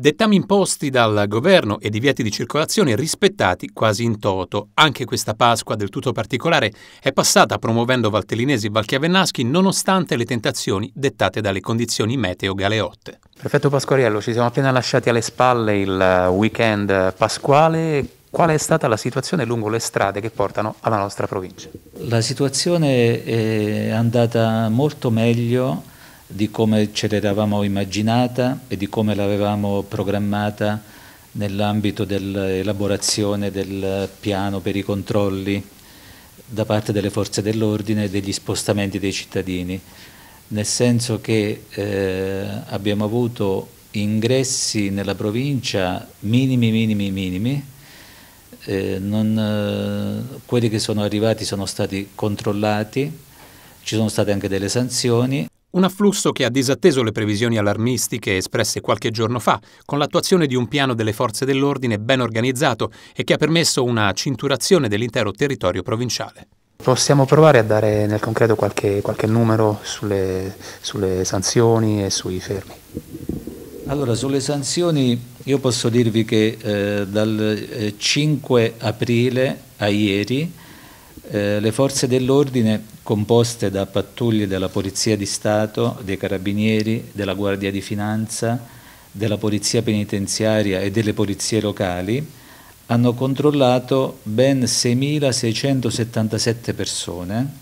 Dettami imposti dal governo e divieti di circolazione rispettati quasi in toto. Anche questa Pasqua del tutto particolare è passata promuovendo Valtellinesi e Valchiavennaschi nonostante le tentazioni dettate dalle condizioni meteo galeotte. Prefetto Pasquariello, ci siamo appena lasciati alle spalle il weekend pasquale. Qual è stata la situazione lungo le strade che portano alla nostra provincia? La situazione è andata molto meglio di come ce l'eravamo immaginata e di come l'avevamo programmata nell'ambito dell'elaborazione del piano per i controlli da parte delle forze dell'ordine e degli spostamenti dei cittadini, nel senso che eh, abbiamo avuto ingressi nella provincia minimi, minimi, minimi, eh, non, eh, quelli che sono arrivati sono stati controllati, ci sono state anche delle sanzioni. Un afflusso che ha disatteso le previsioni allarmistiche espresse qualche giorno fa, con l'attuazione di un piano delle forze dell'ordine ben organizzato e che ha permesso una cinturazione dell'intero territorio provinciale. Possiamo provare a dare nel concreto qualche, qualche numero sulle, sulle sanzioni e sui fermi. Allora, sulle sanzioni io posso dirvi che eh, dal 5 eh, aprile a ieri eh, le forze dell'ordine, composte da pattuglie della Polizia di Stato, dei Carabinieri, della Guardia di Finanza, della Polizia Penitenziaria e delle polizie locali, hanno controllato ben 6.677 persone,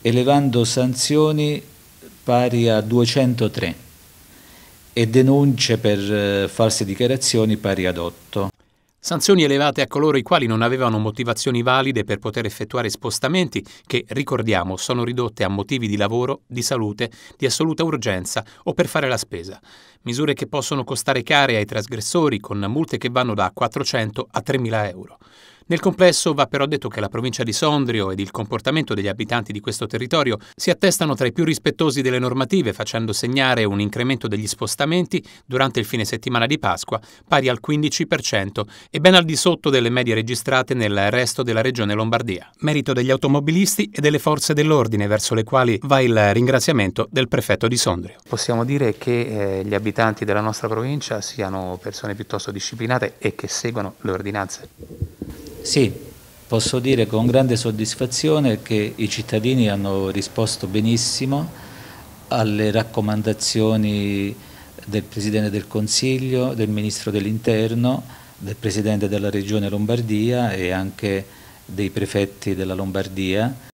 elevando sanzioni pari a 203 e denunce per eh, false dichiarazioni pari ad 8. Sanzioni elevate a coloro i quali non avevano motivazioni valide per poter effettuare spostamenti che, ricordiamo, sono ridotte a motivi di lavoro, di salute, di assoluta urgenza o per fare la spesa. Misure che possono costare care ai trasgressori con multe che vanno da 400 a 3.000 euro. Nel complesso va però detto che la provincia di Sondrio ed il comportamento degli abitanti di questo territorio si attestano tra i più rispettosi delle normative, facendo segnare un incremento degli spostamenti durante il fine settimana di Pasqua pari al 15% e ben al di sotto delle medie registrate nel resto della regione Lombardia. Merito degli automobilisti e delle forze dell'ordine verso le quali va il ringraziamento del prefetto di Sondrio. Possiamo dire che eh, gli abitanti della nostra provincia siano persone piuttosto disciplinate e che seguono le ordinanze. Sì, posso dire con grande soddisfazione che i cittadini hanno risposto benissimo alle raccomandazioni del Presidente del Consiglio, del Ministro dell'Interno, del Presidente della Regione Lombardia e anche dei prefetti della Lombardia